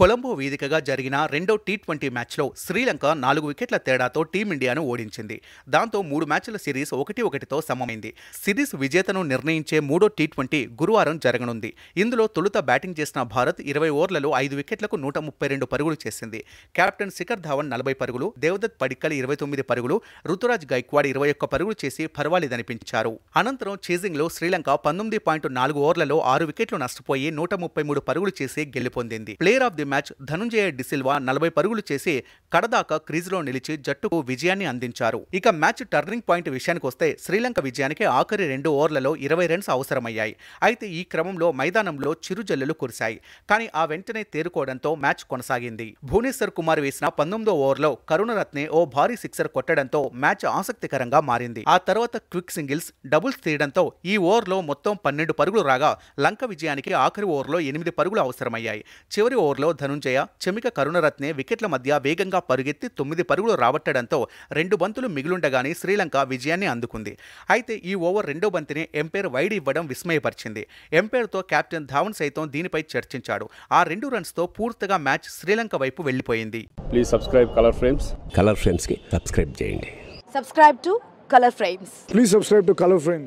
కొలంబో వేదికగా జరిగిన రెండో టీ ట్వంటీ మ్యాచ్లో శ్రీలంక నాలుగు వికెట్ల తేడాతో టీమిండియాను ఓడించింది దాంతో మూడు మ్యాచ్ల సిరీస్ ఒకటి ఒకటితో సమమైంది సిరీస్ విజేతను నిర్ణయించే మూడో టీ ట్వంటీ గురువారం జరగనుంది ఇందులో తొలుత బ్యాటింగ్ చేసిన భారత్ ఇరవై ఓవర్లలో ఐదు వికెట్లకు నూట ముప్పై రెండు పరుగులు చేసింది కెప్టెన్ శిఖర్ ధావన్ నలభై పరుగులు దేవదత్ పడిక్కల్ ఇరవై తొమ్మిది పరుగులు రుతురాజ్ గైక్వాడ్ ఇరవై ఒక్క పరుగులు చేసి పర్వాలేదనిపించారు అనంతరం చేజింగ్లో శ్రీలంక పంతొమ్మిది పాయింట్ నాలుగు ఓవర్లలో ఆరు వికెట్లు నష్టపోయి నూట ముప్పై మూడు పరుగులు చేసి గెలుపొందింది player of the match Dhananjaya de Silva నలభై పరుగులు చేసి కడదాకా క్రీజులో నిలిచి జట్టుకు విజయాన్ని అందించారు ఇక మ్యాచ్ టర్నింగ్ పాయింట్ విషయానికి వస్తే శ్రీలంక విజయానికి ఆఖరి రెండు ఓవర్లలో ఇరవై రన్స్ అవసరమయ్యాయి అయితే ఈ క్రమంలో మైదానంలో చిరుజల్లులు కురిశాయి కానీ ఆ వెంటనే తేరుకోవడంతో మ్యాచ్ కొనసాగింది భువనేశ్వర్ కుమార్ వేసిన పంతొమ్మిదో ఓవర్లో కరుణరత్నే ఓ భారీ సిక్సర్ కొట్టడంతో మ్యాచ్ ఆసక్తికరంగా మారింది ఆ తర్వాత క్విక్ సింగిల్స్ డబుల్స్ తీయడంతో ఈ ఓవర్లో మొత్తం పన్నెండు పరుగులు రాగా లంక విజయానికి ఆఖరి ఓవర్లో ఎనిమిది పరుగులు అవసరమయ్యాయి చివరి ఓవర్లో ధనుంజయ చెమిక కరుణరత్నే వికెట్ల మధ్య వేగంగా పరుగెత్తి తొమ్మిది పరుగులు రాబట్టడంతో రెండు బంతులు మిగిలుండగానే శ్రీలంక విజయాన్ని అందుకుంది అయితే ఈ ఓవర్ రెండో బంతిని ఎంపైర్ వైడ్ ఇవ్వడం విస్మయపరిచింది ఎంపైర్తో కెప్టెన్ ధావన్ సైతం దీనిపై చర్చించాడు ఆ రెండు రన్స్తో పూర్తిగా మ్యాచ్ శ్రీలంక వైపు వెళ్ళిపోయింది please subscribe Colour Frames Colour Frames కి సబ్స్క్రైబ్ చేయండి subscribe to Colour Frames please subscribe to Colour frames